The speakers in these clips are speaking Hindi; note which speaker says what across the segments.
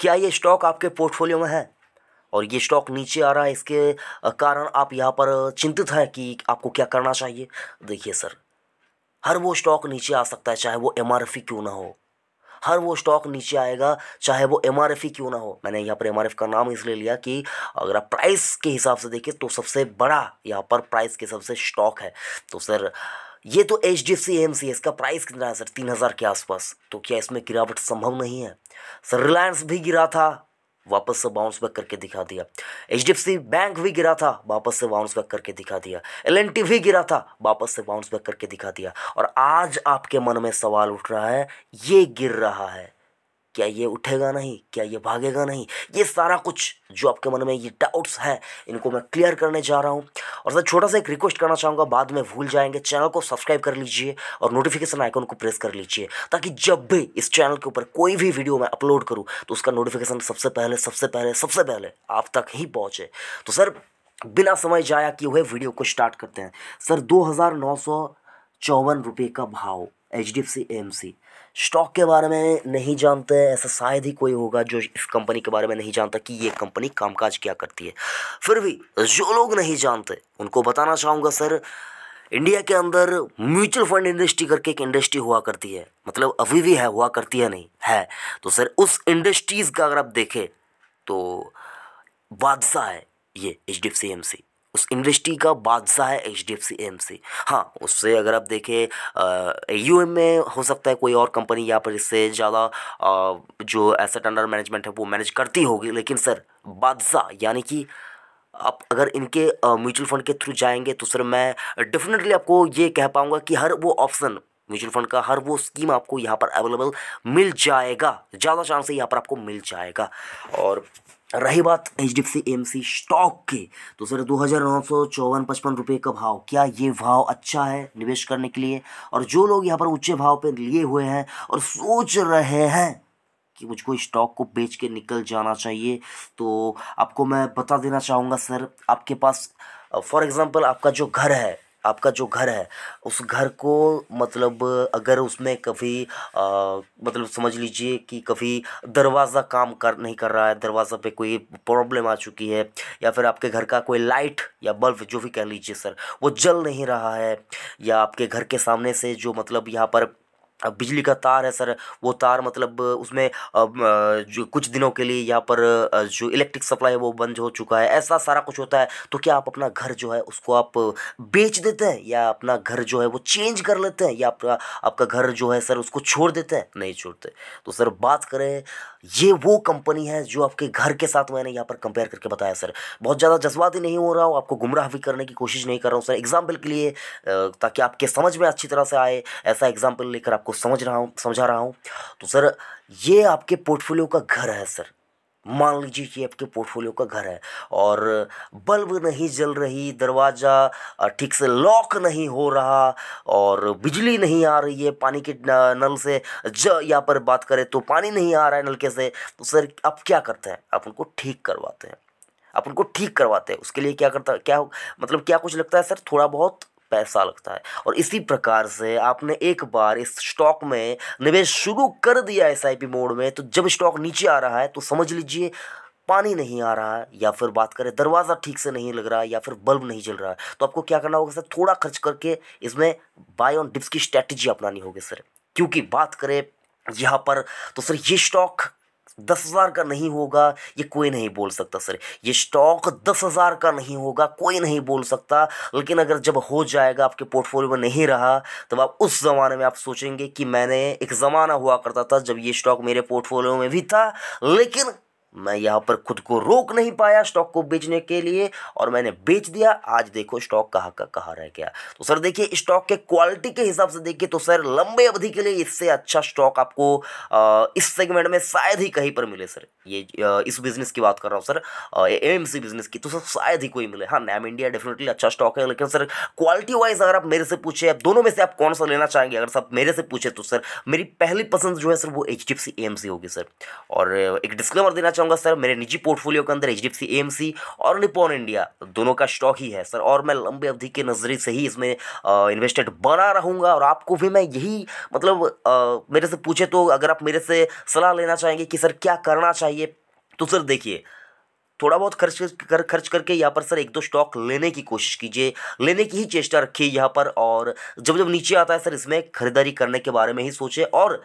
Speaker 1: क्या ये स्टॉक आपके पोर्टफोलियो में है और ये स्टॉक नीचे आ रहा है इसके कारण आप यहाँ पर चिंतित हैं कि आपको क्या करना चाहिए देखिए सर हर वो स्टॉक नीचे आ सकता है चाहे वो एम क्यों ना हो हर वो स्टॉक नीचे आएगा चाहे वो एम क्यों ना हो मैंने यहाँ पर एम का नाम इसलिए लिया कि अगर आप प्राइस के हिसाब से देखें तो सबसे बड़ा यहाँ पर प्राइस के सबसे स्टॉक है तो सर ये तो H D F C M C है इसका प्राइस कितना है सर तीन हज़ार के आसपास तो क्या इसमें गिरावट संभव नहीं है सर रिलायंस भी गिरा था वापस से बाउंस बैक करके दिखा दिया H D F C bank भी गिरा था वापस से बाउंस बैक करके दिखा दिया एल एन टी भी गिरा था वापस से बाउंस बैक करके दिखा दिया और आज आपके मन में सवाल उठ रहा है ये गिर रहा है क्या ये उठेगा नहीं क्या ये भागेगा नहीं ये सारा कुछ जो आपके मन में ये डाउट्स हैं इनको मैं क्लियर करने जा रहा हूँ और सर छोटा सा एक रिक्वेस्ट करना चाहूँगा बाद में भूल जाएंगे चैनल को सब्सक्राइब कर लीजिए और नोटिफिकेशन आइकन को प्रेस कर लीजिए ताकि जब भी इस चैनल के ऊपर कोई भी वीडियो मैं अपलोड करूँ तो उसका नोटिफिकेशन सबसे पहले सबसे पहले सबसे पहले आप तक ही पहुँचे तो सर बिना समय जाया किए हुए वीडियो को स्टार्ट करते हैं सर दो हज़ार नौ सौ चौवन रुपये का भाव H D F C M C stock के बारे में नहीं जानते ऐसा शायद ही कोई होगा जो इस कंपनी के बारे में नहीं जानता कि ये कंपनी कामकाज क्या करती है फिर भी जो लोग नहीं जानते उनको बताना चाहूँगा सर इंडिया के अंदर म्यूचुअल फंड इंडस्ट्री करके एक इंडस्ट्री हुआ करती है मतलब अभी भी है हुआ करती है नहीं है तो सर उस इंडस्ट्रीज़ का अगर आप देखें तो बादशाह है ये H D F C M C उस इंडस्ट्री का बादशाह है H D F C M C हाँ उससे अगर आप देखें यू एम में हो सकता है कोई और कंपनी यहाँ पर इससे ज़्यादा जो एसेट अंडर मैनेजमेंट है वो मैनेज करती होगी लेकिन सर बादशाह यानी कि आप अगर इनके म्यूचुअल फंड के थ्रू जाएंगे तो सर मैं डेफिनेटली आपको ये कह पाऊँगा कि हर वो ऑप्शन म्यूचुअल फंड का हर वो स्कीम आपको यहाँ पर अवेलेबल मिल जाएगा ज़्यादा चांस है यहाँ पर आपको मिल जाएगा और रही बात H D F C M C stock के तो सर दो हज़ार नौ सौ चौवन पचपन रुपये का भाव क्या ये भाव अच्छा है निवेश करने के लिए और जो लोग यहाँ पर ऊंचे भाव पर लिए हुए हैं और सोच रहे हैं कि मुझको स्टॉक को बेच के निकल जाना चाहिए तो आपको मैं बता देना चाहूँगा सर आपके पास फॉर एग्ज़ाम्पल आपका जो घर है आपका जो घर है उस घर को मतलब अगर उसमें कभी मतलब समझ लीजिए कि कभी दरवाज़ा काम कर नहीं कर रहा है दरवाज़ा पे कोई प्रॉब्लम आ चुकी है या फिर आपके घर का कोई लाइट या बल्ब जो भी कह लीजिए सर वो जल नहीं रहा है या आपके घर के सामने से जो मतलब यहाँ पर बिजली का तार है सर वो तार मतलब उसमें जो कुछ दिनों के लिए यहाँ पर जो इलेक्ट्रिक सप्लाई है वो बंद हो चुका है ऐसा सारा कुछ होता है तो क्या आप अपना घर जो है उसको आप बेच देते हैं या अपना घर जो है वो चेंज कर लेते हैं या आपका आपका घर जो है सर उसको छोड़ देते हैं नहीं छोड़ते तो सर बात करें ये वो कंपनी है जो आपके घर के साथ मैंने यहाँ पर कंपेयर करके बताया सर बहुत ज़्यादा जज्बाती नहीं हो रहा हूँ आपको गुमराह भी करने की कोशिश नहीं कर रहा हूँ सर एग्जाम्पल के लिए ताकि आपके समझ में अच्छी तरह से आए ऐसा एग्जाम्पल लेकर आपको समझ रहा हूँ समझा रहा हूँ तो सर ये आपके पोर्टफोलियो का घर है सर मान लीजिए कि आपके पोर्टफोलियो का घर है और बल्ब नहीं जल रही दरवाज़ा ठीक से लॉक नहीं हो रहा और बिजली नहीं आ रही है पानी के नल से ज यहाँ पर बात करें तो पानी नहीं आ रहा है नलके से तो सर आप क्या करते हैं आप उनको ठीक करवाते हैं आप उनको ठीक करवाते हैं उसके लिए क्या करता क्या मतलब क्या कुछ लगता है सर थोड़ा बहुत पैसा लगता है और इसी प्रकार से आपने एक बार इस स्टॉक में निवेश शुरू कर दिया एस आई मोड में तो जब स्टॉक नीचे आ रहा है तो समझ लीजिए पानी नहीं आ रहा है या फिर बात करें दरवाज़ा ठीक से नहीं लग रहा है या फिर बल्ब नहीं चल रहा है तो आपको क्या करना होगा सर थोड़ा खर्च करके इसमें बाय ऑन डिप्स की स्ट्रैटेजी अपनानी होगी सर क्योंकि बात करें यहाँ पर तो सर ये स्टॉक दस हज़ार का नहीं होगा ये कोई नहीं बोल सकता सर ये स्टॉक दस हज़ार का नहीं होगा कोई नहीं बोल सकता लेकिन अगर जब हो जाएगा आपके पोर्टफोलियो में नहीं रहा तब तो आप उस ज़माने में आप सोचेंगे कि मैंने एक ज़माना हुआ करता था जब ये स्टॉक मेरे पोर्टफोलियो में भी था लेकिन मैं यहाँ पर खुद को रोक नहीं पाया स्टॉक को बेचने के लिए और मैंने बेच दिया आज देखो स्टॉक कहाँ का कहाँ रह गया तो सर देखिए स्टॉक के क्वालिटी के हिसाब से देखिए तो सर लंबे अवधि के लिए इससे अच्छा स्टॉक आपको आ, इस सेगमेंट में शायद ही कहीं पर मिले सर ये आ, इस बिज़नेस की बात कर रहा हूँ सर एम बिज़नेस की तो सर शायद ही कोई मिले हाँ नैम इंडिया डेफिनेटली अच्छा स्टॉक है लेकिन सर क्वालिटी वाइज अगर आप मेरे से पूछे आप दोनों में से आप कौन सा लेना चाहेंगे अगर सब मेरे से पूछे तो सर मेरी पहली पसंद जो है सर वो एच डी होगी सर और एक डिस्क्लेमर देना चाहूंगा सर मेरे निजी पोर्टफोलियो के अंदर एच डी और निपोन इंडिया दोनों का स्टॉक ही है सर और मैं लंबी अवधि के नजरे से ही इसमें इन्वेस्टेड बना रहूंगा और आपको भी मैं यही मतलब आ, मेरे से पूछे तो अगर आप मेरे से सलाह लेना चाहेंगे कि सर क्या करना चाहिए तो सर देखिए थोड़ा बहुत खर्च कर खर्च करके यहाँ पर सर एक दो स्टॉक लेने की कोशिश कीजिए लेने की ही चेष्टा रखिए यहाँ पर और जब जब नीचे आता है सर इसमें खरीदारी करने के बारे में ही सोचे और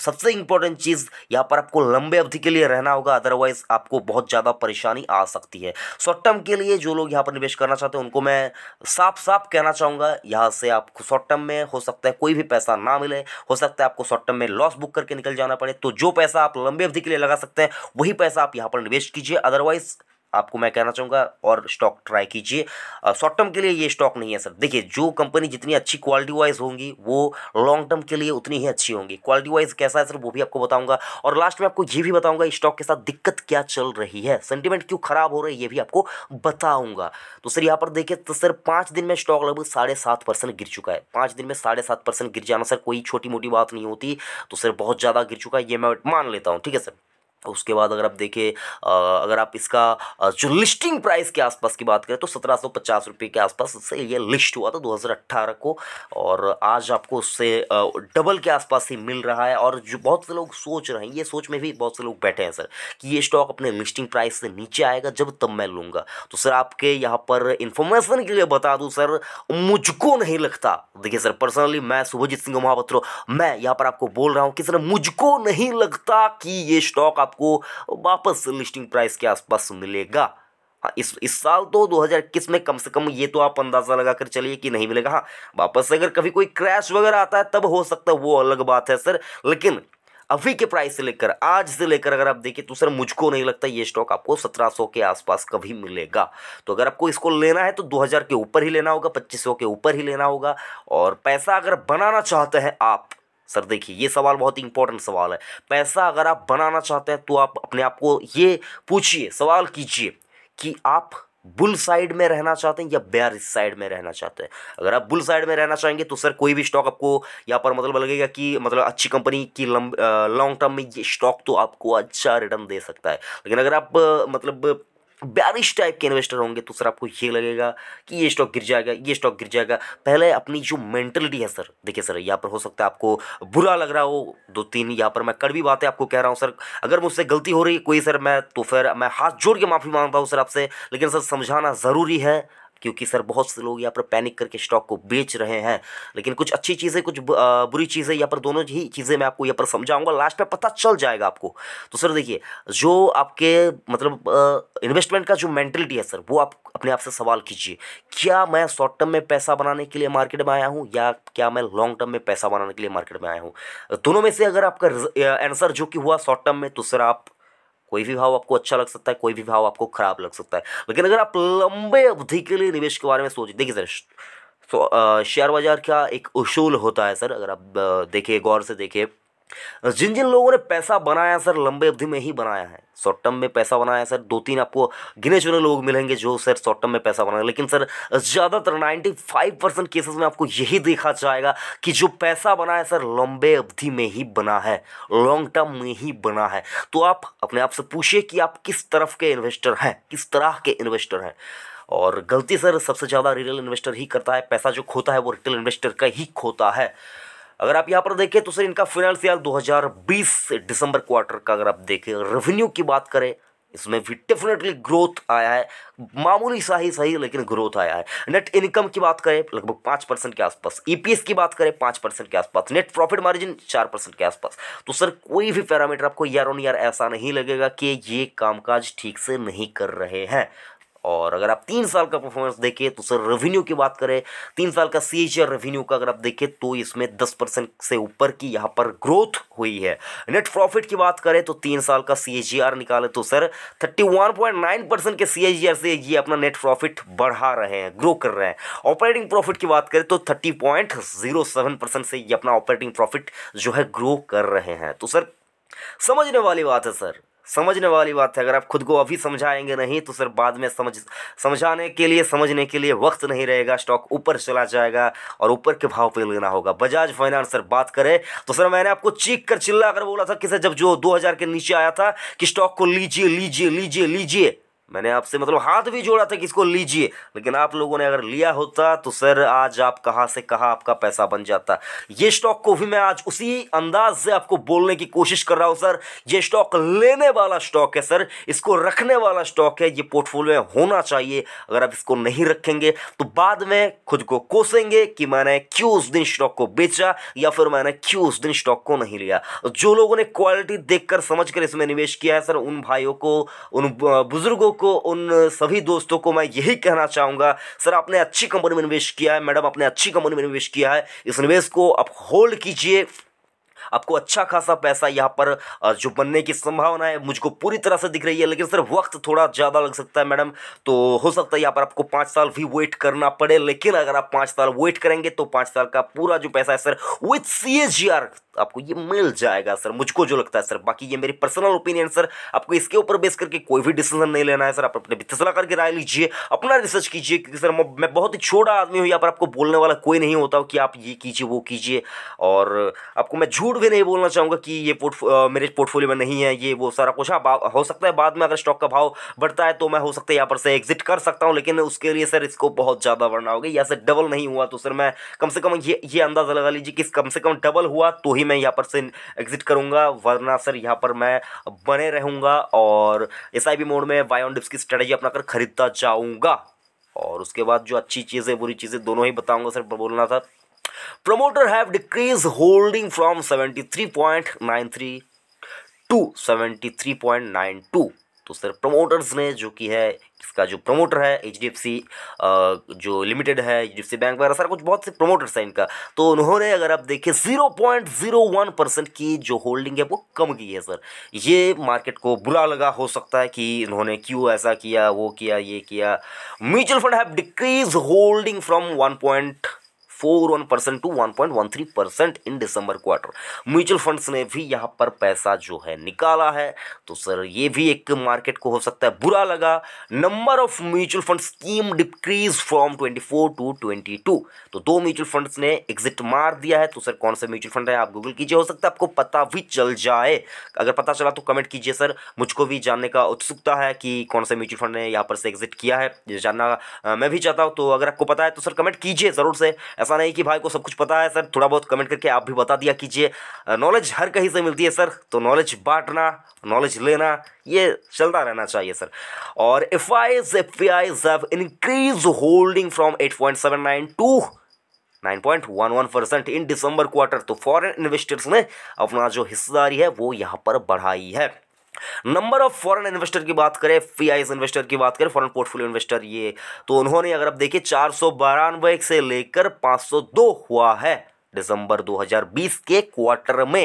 Speaker 1: सबसे इंपॉर्टेंट चीज़ यहाँ पर आपको लंबे अवधि के लिए रहना होगा अदरवाइज आपको बहुत ज़्यादा परेशानी आ सकती है शॉर्ट टर्म के लिए जो लोग यहाँ पर निवेश करना चाहते हैं उनको मैं साफ साफ कहना चाहूँगा यहाँ से आपको शॉर्ट टर्म में हो सकता है कोई भी पैसा ना मिले हो सकता है आपको शॉर्ट टर्म में लॉस बुक करके निकल जाना पड़े तो जो पैसा आप लंबे अवधि के लिए लगा सकते हैं वही पैसा आप यहाँ पर निवेश कीजिए अदरवाइज आपको मैं कहना चाहूँगा और स्टॉक ट्राई कीजिए शॉर्ट टर्म के लिए ये स्टॉक नहीं है सर देखिए जो कंपनी जितनी अच्छी क्वालिटी वाइज होंगी वो लॉन्ग टर्म के लिए उतनी ही अच्छी होंगी क्वालिटी वाइज कैसा है सर वो भी आपको बताऊंगा और लास्ट में आपको ये भी बताऊंगा इस स्टॉक के साथ दिक्कत क्या चल रही है सेंटिमेंट क्यों खराब हो रही है ये भी आपको बताऊंगा तो सर यहाँ पर देखिए तो सर पाँच दिन में स्टॉक लगभग साढ़े सात परसेंट गिर चुका है पाँच दिन में साढ़े सात परसेंट गिर जाना सर कोई छोटी मोटी बात नहीं होती तो सर बहुत ज़्यादा गिर चुका है ये मैं मान लेता हूँ ठीक है सर उसके बाद अगर आप देखें अगर आप इसका जो लिस्टिंग प्राइस के आसपास की बात करें तो सत्रह सौ पचास रुपये के आसपास से ये लिस्ट हुआ था 2018 को और आज आपको उससे डबल के आसपास ही मिल रहा है और जो बहुत से लोग सोच रहे हैं ये सोच में भी बहुत से लोग बैठे हैं सर कि ये स्टॉक अपने लिस्टिंग प्राइस से नीचे आएगा जब तब मैं लूँगा तो सर आपके यहाँ पर इन्फॉर्मेशन के लिए बता दूँ सर मुझको नहीं लगता देखिए सर पर्सनली मैं सुभजीत सिंह महापत्रो मैं यहाँ पर आपको बोल रहा हूँ कि सर मुझको नहीं लगता कि ये स्टॉक आपको वापस लिस्टिंग प्राइस के आसपास मिलेगा हाँ इस इस साल तो 2021 में कम से कम ये तो आप अंदाज़ा लगा कर चलिए कि नहीं मिलेगा हाँ वापस अगर कभी कोई क्रैश वगैरह आता है तब हो सकता है वो अलग बात है सर लेकिन अभी के प्राइस से लेकर आज से लेकर अगर आप देखें तो सर मुझको नहीं लगता ये स्टॉक आपको 1700 के आसपास कभी मिलेगा तो अगर आपको इसको लेना है तो 2000 के ऊपर ही लेना होगा 2500 के ऊपर ही लेना होगा और पैसा अगर बनाना चाहते हैं आप सर देखिए ये सवाल बहुत ही इंपॉर्टेंट सवाल है पैसा अगर आप बनाना चाहते हैं तो आप अपने आप को ये पूछिए सवाल कीजिए कि आप बुल साइड में रहना चाहते हैं या बेयर साइड में रहना चाहते हैं अगर आप बुल साइड में रहना चाहेंगे तो सर कोई भी स्टॉक आपको यहाँ पर मतलब लगेगा कि मतलब अच्छी कंपनी की लॉन्ग टर्म में ये स्टॉक तो आपको अच्छा रिटर्न दे सकता है लेकिन अगर आप मतलब बैरिश टाइप के इन्वेस्टर होंगे तो सर आपको ये लगेगा कि ये स्टॉक गिर जाएगा ये स्टॉक गिर जाएगा पहले अपनी जो मेंटलिटी है सर देखिए सर यहाँ पर हो सकता है आपको बुरा लग रहा हो दो तीन यहाँ पर मैं कड़वी बातें आपको कह रहा हूँ सर अगर मुझसे गलती हो रही है कोई सर मैं तो फिर मैं हाथ जोड़ के माफ़ी मांगता हूँ सर आपसे लेकिन सर समझाना ज़रूरी है क्योंकि सर बहुत से लोग यहाँ पर पैनिक करके स्टॉक को बेच रहे हैं लेकिन कुछ अच्छी चीज़ें कुछ बुरी चीज़ें यहाँ पर दोनों ही चीज़ें मैं आपको यहाँ पर समझाऊंगा लास्ट में पता चल जाएगा आपको तो सर देखिए जो आपके मतलब इन्वेस्टमेंट का जो मैंटलिटी है सर वो आप अपने आप से सवाल कीजिए क्या मैं शॉर्ट टर्म में पैसा बनाने के लिए मार्केट में आया हूँ या क्या मैं लॉन्ग टर्म में पैसा बनाने के लिए मार्केट में आया हूँ दोनों में से अगर आपका आंसर जो कि हुआ शॉर्ट टर्म में तो सर आप कोई भी भाव आपको अच्छा लग सकता है कोई भी भाव आपको खराब लग सकता है लेकिन अगर आप लंबे अवधि के लिए निवेश के बारे में सोचिए देखिए सर तो शेयर बाज़ार का एक उशूल होता है सर अगर आप देखिए गौर से देखिए तो जिन जिन लोगों ने पैसा बनाया सर लंबे अवधि में ही बनाया है शॉर्ट टर्म में पैसा बनाया सर दो तीन आपको गिने चुने लोग मिलेंगे जो सर शॉर्ट टर्म में पैसा बनाए लेकिन सर ज़्यादातर 95 परसेंट केसेस में आपको यही देखा जाएगा कि जो पैसा बनाया सर लंबे अवधि में ही बना है लॉन्ग टर्म में ही बना है तो आप अपने आप से पूछिए कि आप किस तरफ के इन्वेस्टर हैं किस तरह के इन्वेस्टर हैं और गलती सर सबसे ज़्यादा रिटेल इन्वेस्टर ही करता है पैसा जो खोता है वो रिटेल इन्वेस्टर का ही खोता है अगर आप यहाँ पर देखें तो सर इनका फिनेंशियल 2020 दिसंबर क्वार्टर का अगर आप देखें रेवेन्यू की बात करें इसमें भी डेफिनेटली ग्रोथ आया है मामूली सा ही सही लेकिन ग्रोथ आया है नेट इनकम की बात करें लगभग पाँच परसेंट के आसपास ईपीएस e की बात करें पाँच परसेंट के आसपास नेट प्रॉफिट मार्जिन चार परसेंट के आसपास तो सर कोई भी पैरामीटर आपको यार ऑन यार ऐसा नहीं लगेगा कि ये कामकाज ठीक से नहीं कर रहे हैं और अगर आप तीन साल का परफॉर्मेंस देखें तो सर रेवेन्यू की बात करें तीन साल का सी एच रेवेन्यू का अगर आप देखें तो इसमें दस परसेंट से ऊपर की यहाँ पर ग्रोथ हुई है नेट प्रॉफिट की बात करें तो तीन साल का सी एच निकाले तो sir thirty one point nine percent के सी एच से ये अपना नेट प्रॉफिट बढ़ा रहे हैं ग्रो कर रहे हैं ऑपरेटिंग प्रॉफिट की बात करें तो thirty point zero seven percent से ये अपना ऑपरेटिंग प्रॉफिट जो है ग्रो कर रहे हैं तो सर समझने वाली बात है सर समझने वाली बात है अगर आप खुद को अभी समझाएंगे नहीं तो सर बाद में समझ समझाने के लिए समझने के लिए वक्त नहीं रहेगा स्टॉक ऊपर चला जाएगा और ऊपर के भाव पर लेना होगा बजाज फाइनेंस सर बात करें तो सर मैंने आपको चीख कर चिल्ला कर बोला था कि सर जब जो दो के नीचे आया था कि स्टॉक को लीजिए लीजिए लीजिए लीजिए मैंने आपसे मतलब हाथ भी जोड़ा था कि इसको लीजिए लेकिन आप लोगों ने अगर लिया होता तो सर आज आप कहाँ से कहाँ आपका पैसा बन जाता ये स्टॉक को भी मैं आज उसी अंदाज से आपको बोलने की कोशिश कर रहा हूँ सर ये स्टॉक लेने वाला स्टॉक है सर इसको रखने वाला स्टॉक है ये पोर्टफोलियो में होना चाहिए अगर आप इसको नहीं रखेंगे तो बाद में खुद को कोसेंगे कि मैंने क्यों उस दिन स्टॉक को बेचा या फिर मैंने क्यों उस दिन स्टॉक को नहीं लिया जो लोगों ने क्वालिटी देखकर कर इसमें निवेश किया है सर उन भाइयों को उन बुजुर्गों को उन सभी दोस्तों को मैं यही कहना चाहूँगा सर आपने अच्छी कंपनी में निवेश किया है मैडम आपने अच्छी कंपनी में निवेश किया है इस निवेश को आप होल्ड कीजिए आपको अच्छा खासा पैसा यहाँ पर जो बनने की संभावना है मुझको पूरी तरह से दिख रही है लेकिन सर वक्त थोड़ा ज़्यादा लग सकता है मैडम तो हो सकता है यहाँ पर आपको पाँच साल भी वेट करना पड़े लेकिन अगर आप पाँच साल वेट करेंगे तो पाँच साल का पूरा जो पैसा है सर विथ सी आपको ये मिल जाएगा सर मुझको जो लगता है सर बाकी ये मेरी पर्सनल ओपिनियन सर आपको इसके ऊपर बेस करके कोई भी डिसीजन नहीं लेना है सर आप अपने फैसला करके राय लीजिए अपना रिसर्च कीजिए क्योंकि सर मैं बहुत ही छोटा आदमी हूँ यहाँ पर आपको बोलने वाला कोई नहीं होता कि आप ये कीजिए वो कीजिए और आपको मैं झूठ भी नहीं बोलना चाहूँगा कि ये मेरे पोर्टफोलियो में नहीं है ये वो सारा कुछ हाँ, हो सकता है बाद में अगर स्टॉक का भाव बढ़ता है तो मैं हो सकता है यहाँ पर से एग्जिट कर सकता हूँ लेकिन उसके लिए सर इसको बहुत ज़्यादा बढ़ना होगा या सर डबल नहीं हुआ तो सर मैं कम से कम ये ये अंदाज़ा लगा लीजिए कि कम से कम डबल हुआ तो ही मैं यहाँ पर से एग्जिट करूँगा वरना सर यहाँ पर मैं बने रहूँगा और एस मोड में वाई ऑन डिप्स की स्ट्रेटेजी अपना कर खरीदता जाऊँगा और उसके बाद जो अच्छी चीज़ें बुरी चीज़ें दोनों ही बताऊँगा सर बोलना था promoter have decrease holding from seventy three point nine three to seventy three point nine two तो सर प्रमोटर्स ने जो कि है इसका जो प्रमोटर है एच जो लिमिटेड है एच बैंक वगैरह सारा कुछ बहुत से प्रमोटर्स हैं इनका तो उन्होंने अगर आप देखें zero point zero one percent की जो होल्डिंग है वो कम की है सर ये मार्केट को बुरा लगा हो सकता है कि इन्होंने क्यों ऐसा किया वो किया ये किया mutual fund have decrease holding from one point percent to one point one three percent in December quarter mutual funds ने भी यहां पर पैसा जो है निकाला है तो सर ये भी एक मार्केट को हो सकता है बुरा लगा number of mutual fund scheme decrease from twenty four to twenty two तो दो म्यूचुअल फंड्स ने एग्जिट मार दिया है तो सर कौन से म्यूचुअल फंड है आप गूगल कीजिए हो सकता है आपको पता भी चल जाए अगर पता चला तो कमेंट कीजिए सर मुझको भी जानने का उत्सुकता है कि कौन सा म्यूचुअल फंड ने यहाँ पर से एग्जिट किया है जानना मैं भी चाहता हूँ तो अगर आपको पता है तो सर कमेंट कीजिए ज़रूर से ऐसा नहीं कि भाई को सब कुछ पता है सर थोड़ा बहुत कमेंट करके आप भी बता दिया कीजिए नॉलेज हर कहीं से मिलती है सर तो नॉलेज बांटना नॉलेज लेना ये चलता रहना चाहिए सर और F Is F Is increase holding from eight point seven nine to 9.11 percent in December quarter तो फॉरेन इन्वेस्टर्स ने अपना जो हिस्सेदारी है वो यहाँ पर बढ़ाई है नंबर ऑफ फॉरेन इन्वेस्टर की बात करें फी इन्वेस्टर की बात करें फॉरेन पोर्टफोलियो इन्वेस्टर ये तो उन्होंने अगर आप देखिए चार सौ बारानवे से लेकर 502 हुआ है दिसंबर 2020 के क्वार्टर में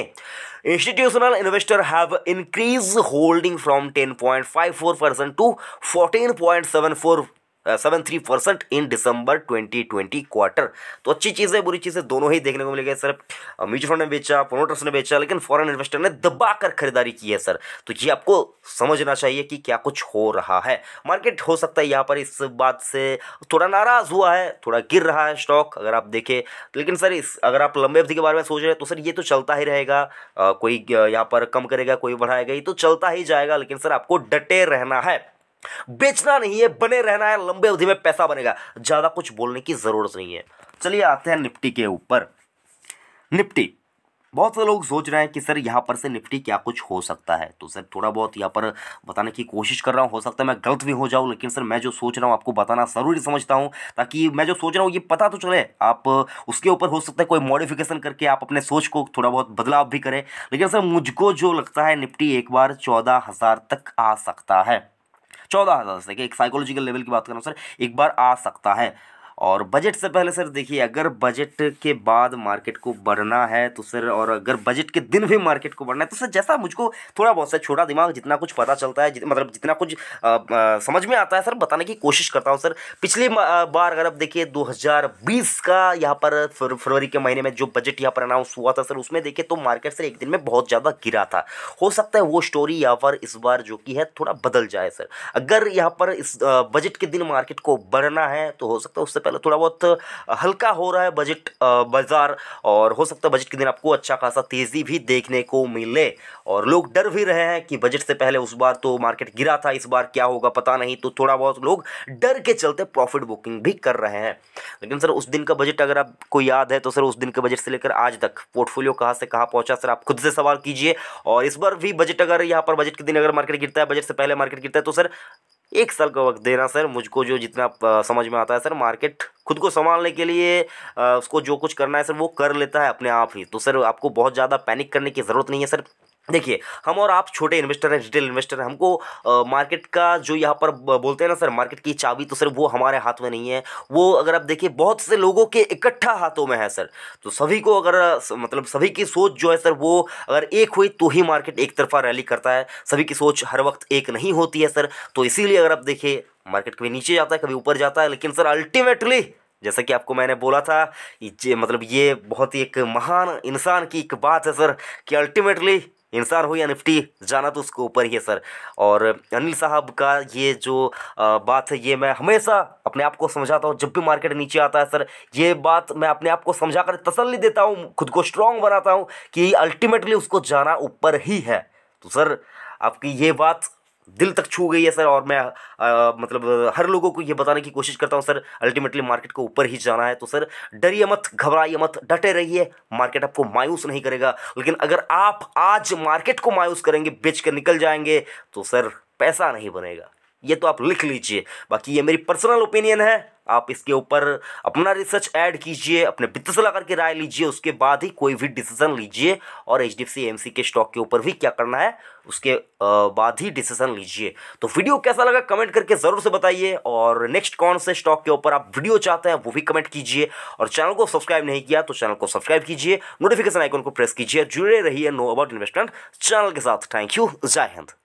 Speaker 1: institutional investor have increase holding from 10.54 percent to 14.74 seven three percent in December twenty twenty quarter तो अच्छी चीज़ है बुरी चीज़ है दोनों ही देखने को मिलेगा सर म्यूचुअल फंड ने बेचा प्रोमोटर्स ने बेचा लेकिन फॉरेन इन्वेस्टर ने दबा कर खरीदारी की है सर तो ये आपको समझना चाहिए कि क्या कुछ हो रहा है मार्केट हो सकता है यहाँ पर इस बात से थोड़ा नाराज़ हुआ है थोड़ा गिर रहा है स्टॉक अगर आप देखें लेकिन सर इस अगर आप लंबे अवधि के बारे में सोच रहे हैं तो सर ये तो चलता ही रहेगा कोई यहाँ पर कम करेगा कोई बढ़ाएगा ये तो चलता ही जाएगा लेकिन सर आपको डटे रहना है बेचना नहीं है बने रहना है लंबे अवधि में पैसा बनेगा ज़्यादा कुछ बोलने की ज़रूरत नहीं है चलिए आते हैं निफ्टी के ऊपर निफ्टी बहुत से लोग सोच रहे हैं कि सर यहाँ पर से निफ्टी क्या कुछ हो सकता है तो सर थोड़ा बहुत यहाँ पर बताने की कोशिश कर रहा हूँ हो सकता है मैं गलत भी हो जाऊँ लेकिन सर मैं जो सोच रहा हूँ आपको बताना ज़रूरी समझता हूँ ताकि मैं जो सोच रहा हूँ ये पता तो चले आप उसके ऊपर हो सकता है कोई मॉडिफिकेशन करके आप अपने सोच को थोड़ा बहुत बदलाव भी करें लेकिन सर मुझको जो लगता है निफ्टी एक बार चौदह तक आ सकता है चौदह हज़ार से एक साइकोलॉजिकल लेवल की बात करना सर एक बार आ सकता है और बजट से पहले सर देखिए अगर बजट के बाद मार्केट को बढ़ना है तो सर और अगर बजट के दिन भी मार्केट को बढ़ना है तो सर जैसा मुझको थोड़ा बहुत सर छोटा दिमाग जितना कुछ पता चलता है जित, मतलब जितना कुछ आ, आ, समझ में आता है सर बताने की कोशिश करता हूँ सर पिछली बार अगर आप देखिए 2020 का यहाँ पर फरवरी के महीने में जो बजट यहाँ पर अनाउंस हुआ था सर उसमें देखिए तो मार्केट सर एक दिन में बहुत ज़्यादा गिरा था हो सकता है वो स्टोरी यहाँ पर इस बार जो कि है थोड़ा बदल जाए सर अगर यहाँ पर इस बजट के दिन मार्केट को बढ़ना है तो हो सकता है उससे पहले थोड़ा बहुत हल्का हो रहा है बजट बाज़ार और हो सकता है बजट के दिन आपको अच्छा खासा तेज़ी भी देखने को मिले और लोग डर भी रहे हैं कि बजट से पहले उस बार तो मार्केट गिरा था इस बार क्या होगा पता नहीं तो थोड़ा बहुत लोग डर के चलते प्रॉफिट बुकिंग भी कर रहे हैं लेकिन सर उस दिन का बजट अगर आपको याद है तो सर उस दिन के बजट से लेकर आज तक पोर्टफोलियो कहाँ से कहाँ पहुँचा सर आप खुद से सवाल कीजिए और इस बार भी बजट अगर यहाँ पर बजट के दिन अगर मार्केट गिरता है बजट से पहले मार्केट गिरता है तो सर एक साल का वक्त देना सर मुझको जो जितना समझ में आता है सर मार्केट खुद को संभालने के लिए उसको जो कुछ करना है सर वो कर लेता है अपने आप ही तो सर आपको बहुत ज़्यादा पैनिक करने की ज़रूरत नहीं है सर देखिए हम और आप छोटे इन्वेस्टर हैं रिटेल इन्वेस्टर हैं हमको आ, मार्केट का जो यहाँ पर बोलते हैं ना सर मार्केट की चाबी तो सर वो हमारे हाथ में नहीं है वो अगर आप देखिए बहुत से लोगों के इकट्ठा हाथों में है सर तो सभी को अगर मतलब सभी की सोच जो है सर वो अगर एक हुई तो ही मार्केट एक तरफा रैली करता है सभी की सोच हर वक्त एक नहीं होती है सर तो इसीलिए अगर आप देखिए मार्केट कभी नीचे जाता है कभी ऊपर जाता है लेकिन सर अल्टीमेटली जैसा कि आपको मैंने बोला था मतलब ये बहुत ही एक महान इंसान की एक बात है सर कि अल्टीमेटली इंसान हो या निफ्टी जाना तो उसके ऊपर ही है सर और अनिल साहब का ये जो बात है ये मैं हमेशा अपने आप को समझाता हूँ जब भी मार्केट नीचे आता है सर ये बात मैं अपने आप को समझा कर तसली देता हूँ खुद को स्ट्रांग बनाता हूँ कि अल्टीमेटली उसको जाना ऊपर ही है तो सर आपकी ये बात दिल तक छू गई है सर और मैं आ, मतलब हर लोगों को ये बताने की कोशिश करता हूँ सर अल्टीमेटली मार्केट को ऊपर ही जाना है तो सर डरिए मत घबराइए मत डटे रहिए मार्केट आपको मायूस नहीं करेगा लेकिन अगर आप आज मार्केट को मायूस करेंगे बेच कर निकल जाएंगे तो सर पैसा नहीं बनेगा ये तो आप लिख लीजिए बाकी ये मेरी पर्सनल ओपिनियन है आप इसके ऊपर अपना रिसर्च ऐड कीजिए अपने वित्त सलाहकार की राय लीजिए उसके बाद ही कोई भी डिसीजन लीजिए और एच डी सी के स्टॉक के ऊपर भी क्या करना है उसके बाद ही डिसीजन लीजिए तो वीडियो कैसा लगा कमेंट करके ज़रूर से बताइए और नेक्स्ट कौन से स्टॉक के ऊपर आप वीडियो चाहते हैं वो भी कमेंट कीजिए और चैनल को सब्सक्राइब नहीं किया तो चैनल को सब्सक्राइब कीजिए नोटिफिकेशन आइकन को प्रेस कीजिए जुड़े रहिए नो अबाउट इन्वेस्टमेंट चैनल के साथ थैंक यू जय हिंद